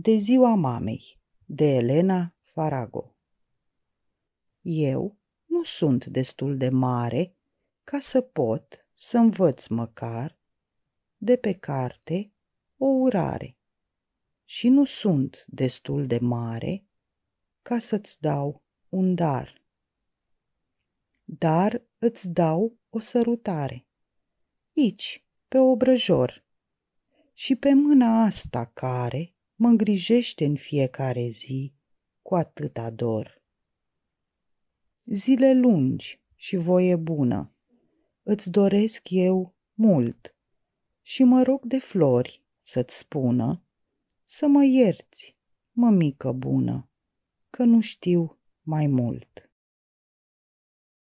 De ziua mamei, de Elena Farago Eu nu sunt destul de mare ca să pot să învăț măcar de pe carte o urare și nu sunt destul de mare ca să-ți dau un dar. Dar îți dau o sărutare, ici, pe obrăjor, și pe mâna asta care mă îngrijește în fiecare zi cu atât ador. Zile lungi și voie bună, îți doresc eu mult și mă rog de flori să-ți spună să mă ierți, mămică bună, că nu știu mai mult.